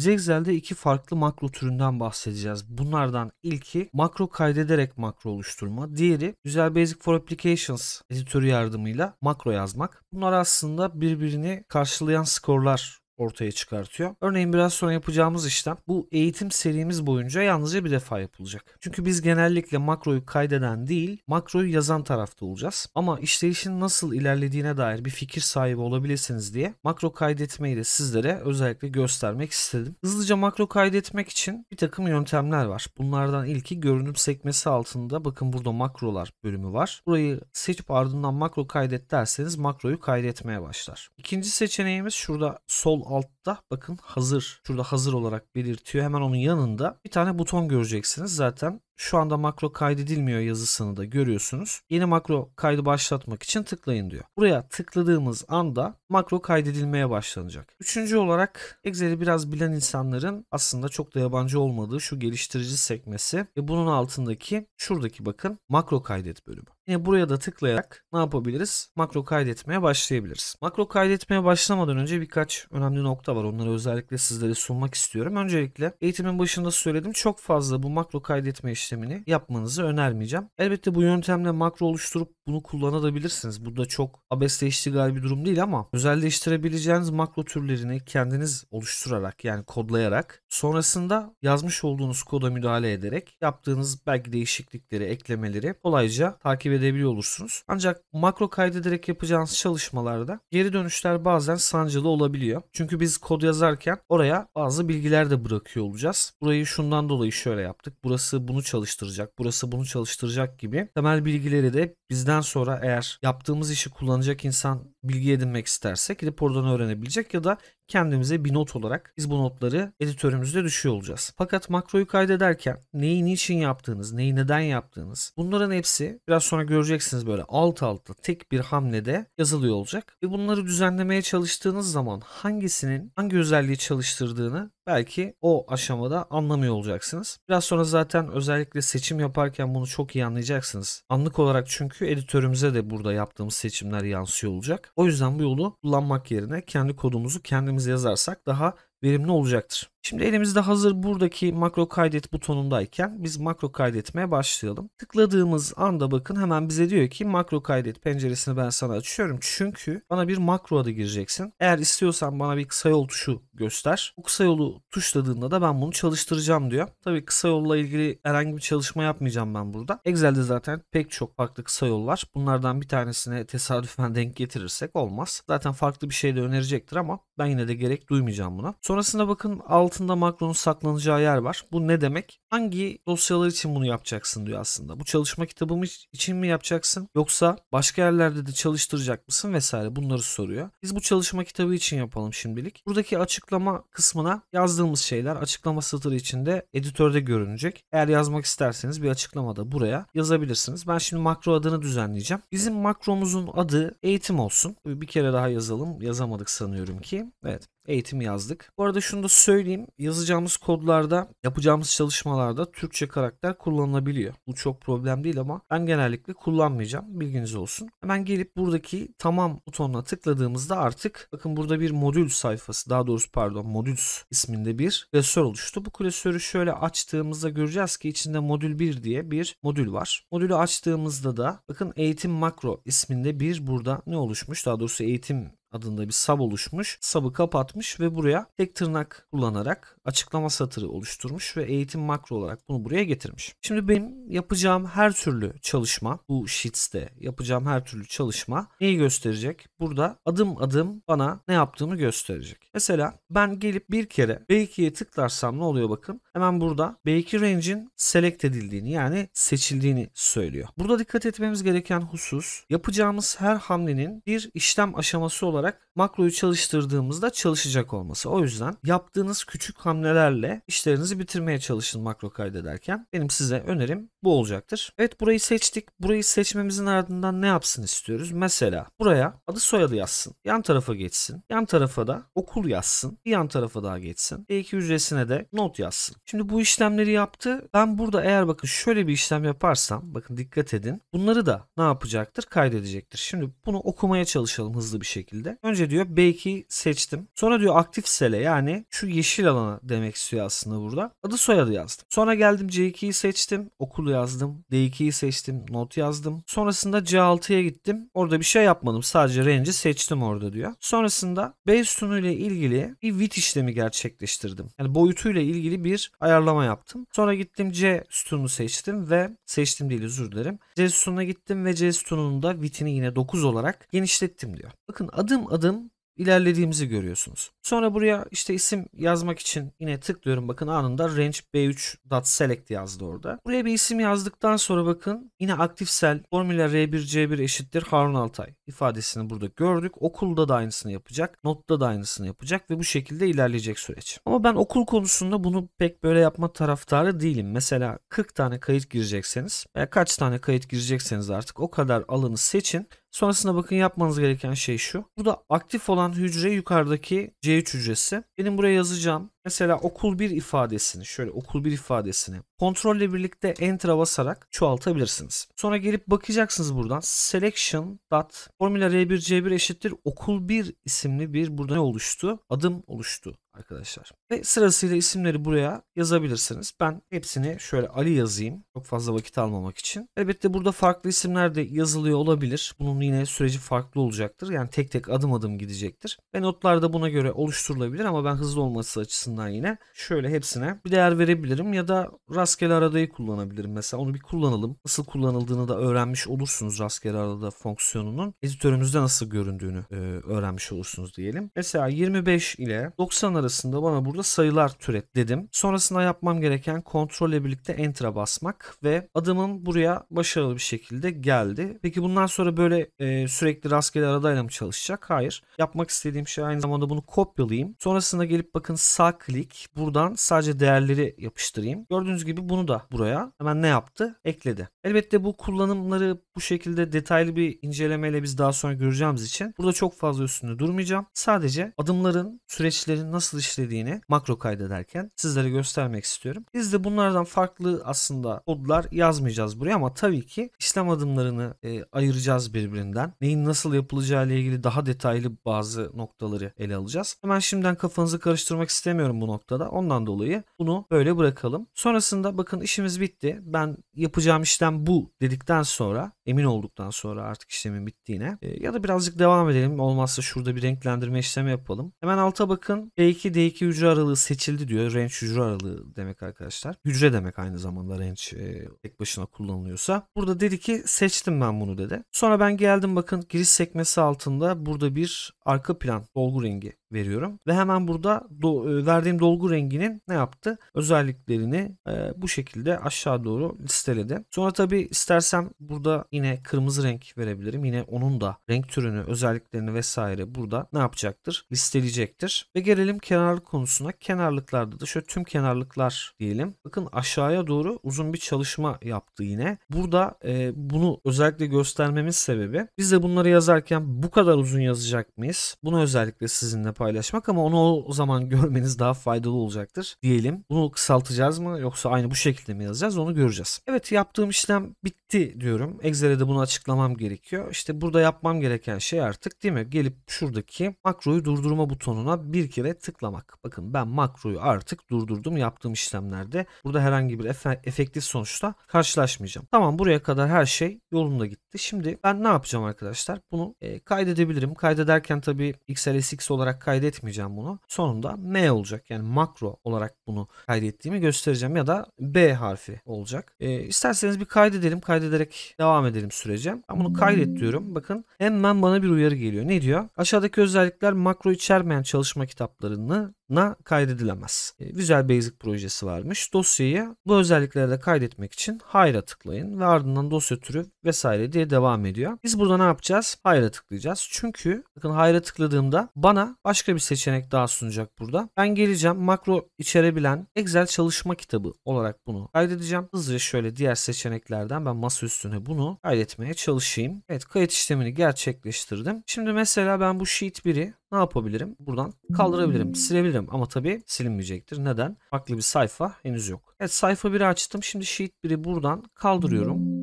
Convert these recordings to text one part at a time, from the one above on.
Zexcel'de iki farklı makro türünden bahsedeceğiz. Bunlardan ilki makro kaydederek makro oluşturma. Diğeri Visual Basic for Applications editörü yardımıyla makro yazmak. Bunlar aslında birbirini karşılayan skorlar ortaya çıkartıyor. Örneğin biraz sonra yapacağımız işlem bu eğitim serimiz boyunca yalnızca bir defa yapılacak. Çünkü biz genellikle makroyu kaydeden değil makroyu yazan tarafta olacağız. Ama işleyişin nasıl ilerlediğine dair bir fikir sahibi olabilirsiniz diye makro kaydetmeyi de sizlere özellikle göstermek istedim. Hızlıca makro kaydetmek için bir takım yöntemler var. Bunlardan ilki görünüm sekmesi altında bakın burada makrolar bölümü var. Burayı seçip ardından makro kaydet derseniz makroyu kaydetmeye başlar. İkinci seçeneğimiz şurada sol altta bakın hazır. Şurada hazır olarak belirtiyor. Hemen onun yanında bir tane buton göreceksiniz. Zaten şu anda makro kaydedilmiyor yazısını da görüyorsunuz. Yeni makro kaydı başlatmak için tıklayın diyor. Buraya tıkladığımız anda makro kaydedilmeye başlanacak. Üçüncü olarak Excel'i biraz bilen insanların aslında çok da yabancı olmadığı şu geliştirici sekmesi ve bunun altındaki şuradaki bakın makro kaydet bölümü. Yine buraya da tıklayarak ne yapabiliriz? Makro kaydetmeye başlayabiliriz. Makro kaydetmeye başlamadan önce birkaç önemli nokta var. Onları özellikle sizlere sunmak istiyorum. Öncelikle eğitimin başında söyledim çok fazla bu makro kaydetme işi işlemini yapmanızı önermeyeceğim. Elbette bu yöntemle makro oluşturup bunu kullanabilirsiniz. Bu da çok abesle iştigal bir durum değil ama özelleştirebileceğiniz makro türlerini kendiniz oluşturarak yani kodlayarak sonrasında yazmış olduğunuz koda müdahale ederek yaptığınız belki değişiklikleri, eklemeleri kolayca takip edebiliyor olursunuz. Ancak makro kaydederek yapacağınız çalışmalarda geri dönüşler bazen sancılı olabiliyor. Çünkü biz kod yazarken oraya bazı bilgiler de bırakıyor olacağız. Burayı şundan dolayı şöyle yaptık. Burası bunu çalıştırdık çalıştıracak, burası bunu çalıştıracak gibi temel bilgileri de bizden sonra eğer yaptığımız işi kullanacak insan bilgi edinmek istersek gidip oradan öğrenebilecek ya da kendimize bir not olarak biz bu notları editörümüzde düşüyor olacağız. Fakat makroyu kaydederken neyi niçin yaptığınız, neyi neden yaptığınız bunların hepsi biraz sonra göreceksiniz böyle alt alta tek bir hamlede yazılıyor olacak. Ve bunları düzenlemeye çalıştığınız zaman hangisinin hangi özelliği çalıştırdığını belki o aşamada anlamıyor olacaksınız. Biraz sonra zaten özellikle seçim yaparken bunu çok iyi anlayacaksınız. Anlık olarak çünkü editörümüze de burada yaptığımız seçimler yansıyor olacak. O yüzden bu yolu kullanmak yerine kendi kodumuzu kendimiz yazarsak daha verimli olacaktır. Şimdi elimizde hazır buradaki makro kaydet butonundayken biz makro kaydetmeye başlayalım. Tıkladığımız anda bakın hemen bize diyor ki makro kaydet penceresini ben sana açıyorum. Çünkü bana bir makro adı gireceksin. Eğer istiyorsan bana bir kısa yol tuşu göster. Bu kısa yolu tuşladığında da ben bunu çalıştıracağım diyor. Tabii kısa yolla ilgili herhangi bir çalışma yapmayacağım ben burada. Excel'de zaten pek çok farklı kısa yollar. Bunlardan bir tanesine tesadüfen denk getirirsek olmaz. Zaten farklı bir şey de önerecektir ama ben yine de gerek duymayacağım buna. Sonrasında bakın alt altında Macron'un saklanacağı yer var. Bu ne demek? hangi dosyalar için bunu yapacaksın diyor aslında. Bu çalışma kitabım için mi yapacaksın yoksa başka yerlerde de çalıştıracak mısın vesaire bunları soruyor. Biz bu çalışma kitabı için yapalım şimdilik. Buradaki açıklama kısmına yazdığımız şeyler açıklama satırı içinde editörde görünecek. Eğer yazmak isterseniz bir açıklamada buraya yazabilirsiniz. Ben şimdi makro adını düzenleyeceğim. Bizim makromuzun adı eğitim olsun. Bir kere daha yazalım. Yazamadık sanıyorum ki. Evet eğitim yazdık. Bu arada şunu da söyleyeyim. Yazacağımız kodlarda yapacağımız çalışmalar uygulamalarda Türkçe karakter kullanılabiliyor. Bu çok problem değil ama ben genellikle kullanmayacağım. Bilginiz olsun. Hemen gelip buradaki tamam butonuna tıkladığımızda artık bakın burada bir modül sayfası daha doğrusu pardon modül isminde bir klasör oluştu. Bu klasörü şöyle açtığımızda göreceğiz ki içinde modül 1 diye bir modül var. Modülü açtığımızda da bakın eğitim makro isminde bir burada ne oluşmuş? Daha doğrusu eğitim adında bir sab oluşmuş. Sabı kapatmış ve buraya tek tırnak kullanarak açıklama satırı oluşturmuş ve eğitim makro olarak bunu buraya getirmiş. Şimdi benim yapacağım her türlü çalışma bu Sheets'te yapacağım her türlü çalışma neyi gösterecek? Burada adım adım bana ne yaptığımı gösterecek. Mesela ben gelip bir kere B2'ye tıklarsam ne oluyor bakın. Hemen burada B2 range'in select edildiğini yani seçildiğini söylüyor. Burada dikkat etmemiz gereken husus yapacağımız her hamlenin bir işlem aşaması olarak olarak makroyu çalıştırdığımızda çalışacak olması. O yüzden yaptığınız küçük hamlelerle işlerinizi bitirmeye çalışın makro kaydederken. Benim size önerim bu olacaktır. Evet burayı seçtik. Burayı seçmemizin ardından ne yapsın istiyoruz? Mesela buraya adı soyadı yazsın. Yan tarafa geçsin. Yan tarafa da okul yazsın. Bir yan tarafa daha geçsin. E2 hücresine de not yazsın. Şimdi bu işlemleri yaptı. Ben burada eğer bakın şöyle bir işlem yaparsam bakın dikkat edin. Bunları da ne yapacaktır? Kaydedecektir. Şimdi bunu okumaya çalışalım hızlı bir şekilde. Önce diyor B2 seçtim. Sonra diyor aktif sele yani şu yeşil alana demek istiyor aslında burada. Adı soyadı yazdım. Sonra geldim C2'yi seçtim. Okul Google yazdım. D2'yi seçtim. Not yazdım. Sonrasında C6'ya gittim. Orada bir şey yapmadım. Sadece range'i seçtim orada diyor. Sonrasında base sütunu ile ilgili bir width işlemi gerçekleştirdim. Yani boyutuyla ilgili bir ayarlama yaptım. Sonra gittim C sütunu seçtim ve seçtim değil özür dilerim. C sütununa gittim ve C sütununda da yine 9 olarak genişlettim diyor. Bakın adım adım ilerlediğimizi görüyorsunuz. Sonra buraya işte isim yazmak için yine tıklıyorum bakın anında range b3.select yazdı orada. Buraya bir isim yazdıktan sonra bakın yine aktif sel formüla r1c1 eşittir Harun Altay ifadesini burada gördük. Okulda da aynısını yapacak. Notta da aynısını yapacak ve bu şekilde ilerleyecek süreç. Ama ben okul konusunda bunu pek böyle yapma taraftarı değilim. Mesela 40 tane kayıt girecekseniz veya kaç tane kayıt girecekseniz artık o kadar alanı seçin Sonrasında bakın yapmanız gereken şey şu. Burada aktif olan hücre yukarıdaki C3 hücresi. Benim buraya yazacağım mesela okul 1 ifadesini şöyle okul 1 ifadesini kontrolle birlikte enter'a basarak çoğaltabilirsiniz. Sonra gelip bakacaksınız buradan selection dot formula r1c1 eşittir okul 1 isimli bir burada ne oluştu? Adım oluştu arkadaşlar. Ve sırasıyla isimleri buraya yazabilirsiniz. Ben hepsini şöyle Ali yazayım. Çok fazla vakit almamak için. Elbette burada farklı isimler de yazılıyor olabilir. Bunun yine süreci farklı olacaktır. Yani tek tek adım adım gidecektir. Ve notlar da buna göre oluşturulabilir ama ben hızlı olması açısından yine şöyle hepsine bir değer verebilirim ya da rastgele aradayı kullanabilirim. Mesela onu bir kullanalım. Nasıl kullanıldığını da öğrenmiş olursunuz rastgele arada fonksiyonunun. Editörümüzde nasıl göründüğünü öğrenmiş olursunuz diyelim. Mesela 25 ile 90 arası sırasında bana burada sayılar türet dedim. Sonrasında yapmam gereken kontrolle birlikte enter'a basmak ve adımım buraya başarılı bir şekilde geldi. Peki bundan sonra böyle e, sürekli rastgele aradayla mı çalışacak? Hayır. Yapmak istediğim şey aynı zamanda bunu kopyalayayım. Sonrasında gelip bakın sağ klik buradan sadece değerleri yapıştırayım. Gördüğünüz gibi bunu da buraya hemen ne yaptı? Ekledi. Elbette bu kullanımları bu şekilde detaylı bir incelemeyle biz daha sonra göreceğimiz için burada çok fazla üstünde durmayacağım. Sadece adımların, süreçlerin nasıl nasıl işlediğini makro kaydederken sizlere göstermek istiyorum. Biz de bunlardan farklı aslında kodlar yazmayacağız buraya ama tabii ki işlem adımlarını e, ayıracağız birbirinden. Neyin nasıl yapılacağı ile ilgili daha detaylı bazı noktaları ele alacağız. Hemen şimdiden kafanızı karıştırmak istemiyorum bu noktada. Ondan dolayı bunu böyle bırakalım. Sonrasında bakın işimiz bitti. Ben yapacağım işlem bu dedikten sonra emin olduktan sonra artık işlemin bittiğine e, ya da birazcık devam edelim. Olmazsa şurada bir renklendirme işlemi yapalım. Hemen alta bakın. P2 D2 hücre aralığı seçildi diyor. Range hücre aralığı demek arkadaşlar. Hücre demek aynı zamanda range e, tek başına kullanılıyorsa. Burada dedi ki seçtim ben bunu dedi. Sonra ben geldim bakın giriş sekmesi altında burada bir arka plan dolgu rengi veriyorum. Ve hemen burada do e, verdiğim dolgu renginin ne yaptı? Özelliklerini e, bu şekilde aşağı doğru listeledi. Sonra tabi istersem burada yine kırmızı renk verebilirim. Yine onun da renk türünü, özelliklerini vesaire burada ne yapacaktır? Listeleyecektir. Ve gelelim kenarlık konusuna. Kenarlıklarda da şöyle tüm kenarlıklar diyelim. Bakın aşağıya doğru uzun bir çalışma yaptı yine. Burada e, bunu özellikle göstermemiz sebebi biz de bunları yazarken bu kadar uzun yazacak mıyız? Bunu özellikle sizinle paylaşmak ama onu o zaman görmeniz daha faydalı olacaktır diyelim. Bunu kısaltacağız mı yoksa aynı bu şekilde mi yazacağız onu göreceğiz. Evet yaptığım işlem bitti diyorum. Excel'e de bunu açıklamam gerekiyor. İşte burada yapmam gereken şey artık değil mi? Gelip şuradaki makroyu durdurma butonuna bir kere tıklamak. Bakın ben makroyu artık durdurdum yaptığım işlemlerde. Burada herhangi bir efe efektif sonuçla karşılaşmayacağım. Tamam buraya kadar her şey yolunda gitti. Şimdi ben ne yapacağım arkadaşlar? Bunu e, kaydedebilirim. Kaydederken tabii XLSX olarak kaydetmeyeceğim bunu. Sonunda M olacak. Yani makro olarak bunu kaydettiğimi göstereceğim ya da B harfi olacak. E, isterseniz bir kaydedelim. Kaydederek devam edelim sürece. Ben bunu kaydet diyorum. Bakın hemen bana bir uyarı geliyor. Ne diyor? Aşağıdaki özellikler makro içermeyen çalışma kitaplarını na kaydedilemez. E, Visual Basic projesi varmış. Dosyayı bu özelliklere de kaydetmek için Hire'a tıklayın ve ardından dosya türü vesaire diye devam ediyor. Biz burada ne yapacağız? Hire'a tıklayacağız. Çünkü bakın Hire'a tıkladığımda bana başka bir seçenek daha sunacak burada. Ben geleceğim makro içerebilen Excel çalışma kitabı olarak bunu kaydedeceğim. Hızlıca şöyle diğer seçeneklerden ben masa üstüne bunu kaydetmeye çalışayım. Evet kayıt işlemini gerçekleştirdim. Şimdi mesela ben bu sheet 1'i ne yapabilirim? Buradan kaldırabilirim, silebilirim ama tabii silinmeyecektir. Neden? Farklı bir sayfa henüz yok. Evet sayfa 1'i açtım. Şimdi sheet 1'i buradan kaldırıyorum.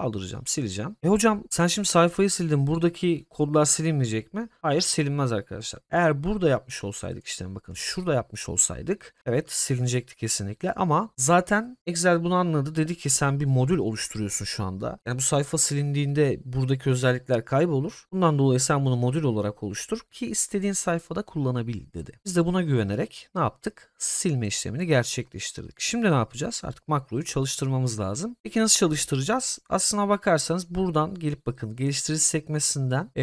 Kaldıracağım, sileceğim. E hocam sen şimdi sayfayı sildin. Buradaki kodlar silinmeyecek mi? Hayır silinmez arkadaşlar. Eğer burada yapmış olsaydık işte bakın şurada yapmış olsaydık evet silinecekti kesinlikle ama zaten Excel bunu anladı. Dedi ki sen bir modül oluşturuyorsun şu anda. Yani bu sayfa silindiğinde buradaki özellikler kaybolur. Bundan dolayı sen bunu modül olarak oluştur ki istediğin sayfada kullanabil dedi. Biz de buna güvenerek ne yaptık? Silme işlemini gerçekleştirdik. Şimdi ne yapacağız? Artık makroyu çalıştırmamız lazım. Peki nasıl çalıştıracağız? Aslında aslına bakarsanız buradan gelip bakın geliştirici sekmesinden e,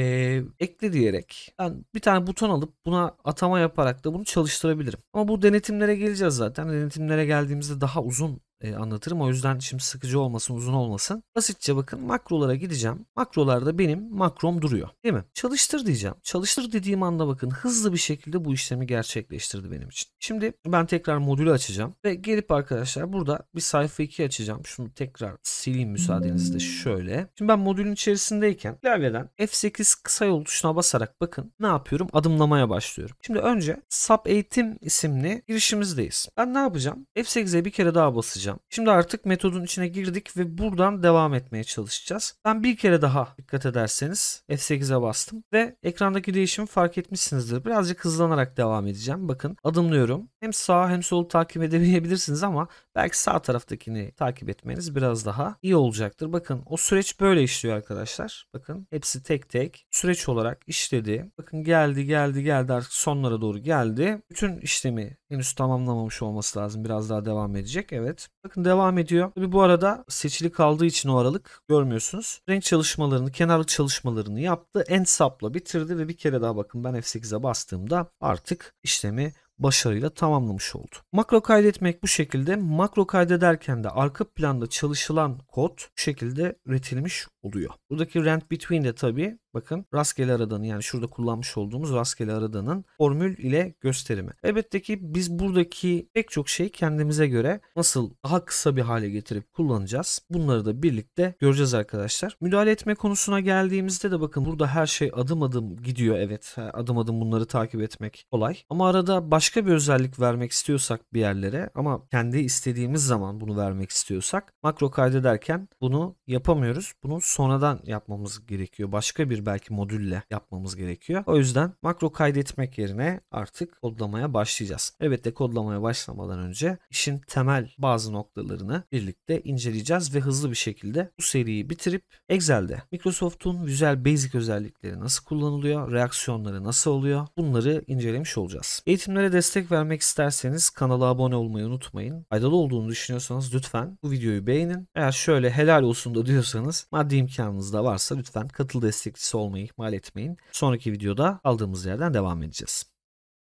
ekle diyerek ben bir tane buton alıp buna atama yaparak da bunu çalıştırabilirim. Ama bu denetimlere geleceğiz zaten. Denetimlere geldiğimizde daha uzun e, anlatırım. O yüzden şimdi sıkıcı olmasın, uzun olmasın. Basitçe bakın makrolara gideceğim. Makrolarda benim makrom duruyor. Değil mi? Çalıştır diyeceğim. Çalıştır dediğim anda bakın hızlı bir şekilde bu işlemi gerçekleştirdi benim için. Şimdi ben tekrar modülü açacağım ve gelip arkadaşlar burada bir sayfa 2 açacağım. Şunu tekrar sileyim müsaadenizle şöyle. Şimdi ben modülün içerisindeyken klavyeden F8 kısa yol tuşuna basarak bakın ne yapıyorum? Adımlamaya başlıyorum. Şimdi önce sap eğitim isimli girişimizdeyiz. Ben ne yapacağım? F8'e bir kere daha basacağım yapacağım. Şimdi artık metodun içine girdik ve buradan devam etmeye çalışacağız. Ben bir kere daha dikkat ederseniz F8'e bastım ve ekrandaki değişimi fark etmişsinizdir. Birazcık hızlanarak devam edeceğim. Bakın adımlıyorum. Hem sağ hem sol takip edemeyebilirsiniz ama belki sağ taraftakini takip etmeniz biraz daha iyi olacaktır. Bakın o süreç böyle işliyor arkadaşlar. Bakın hepsi tek tek süreç olarak işledi. Bakın geldi geldi geldi artık sonlara doğru geldi. Bütün işlemi henüz tamamlamamış olması lazım. Biraz daha devam edecek. Evet. Bakın devam ediyor. Tabi bu arada seçili kaldığı için o aralık görmüyorsunuz. Renk çalışmalarını, kenarlı çalışmalarını yaptı. en sapla bitirdi ve bir kere daha bakın ben F8'e bastığımda artık işlemi başarıyla tamamlamış oldu. Makro kaydetmek bu şekilde. Makro kaydederken de arka planda çalışılan kod bu şekilde üretilmiş oluyor. Buradaki rent between de tabi Bakın rastgele aradanın yani şurada kullanmış olduğumuz rastgele aradığının formül ile gösterimi. Elbette ki biz buradaki pek çok şeyi kendimize göre nasıl daha kısa bir hale getirip kullanacağız. Bunları da birlikte göreceğiz arkadaşlar. Müdahale etme konusuna geldiğimizde de bakın burada her şey adım adım gidiyor. Evet e, adım adım bunları takip etmek kolay. Ama arada başka bir özellik vermek istiyorsak bir yerlere ama kendi istediğimiz zaman bunu vermek istiyorsak makro kaydederken bunu yapamıyoruz. Bunu sonradan yapmamız gerekiyor. Başka bir belki modülle yapmamız gerekiyor. O yüzden makro kaydetmek yerine artık kodlamaya başlayacağız. Elbette kodlamaya başlamadan önce işin temel bazı noktalarını birlikte inceleyeceğiz ve hızlı bir şekilde bu seriyi bitirip Excel'de Microsoft'un Visual Basic özellikleri nasıl kullanılıyor, reaksiyonları nasıl oluyor bunları incelemiş olacağız. Eğitimlere destek vermek isterseniz kanala abone olmayı unutmayın. Faydalı olduğunu düşünüyorsanız lütfen bu videoyu beğenin. Eğer şöyle helal olsun da diyorsanız maddi imkanınız da varsa lütfen katıl destekçisi olmayı ihmal etmeyin. Sonraki videoda aldığımız yerden devam edeceğiz.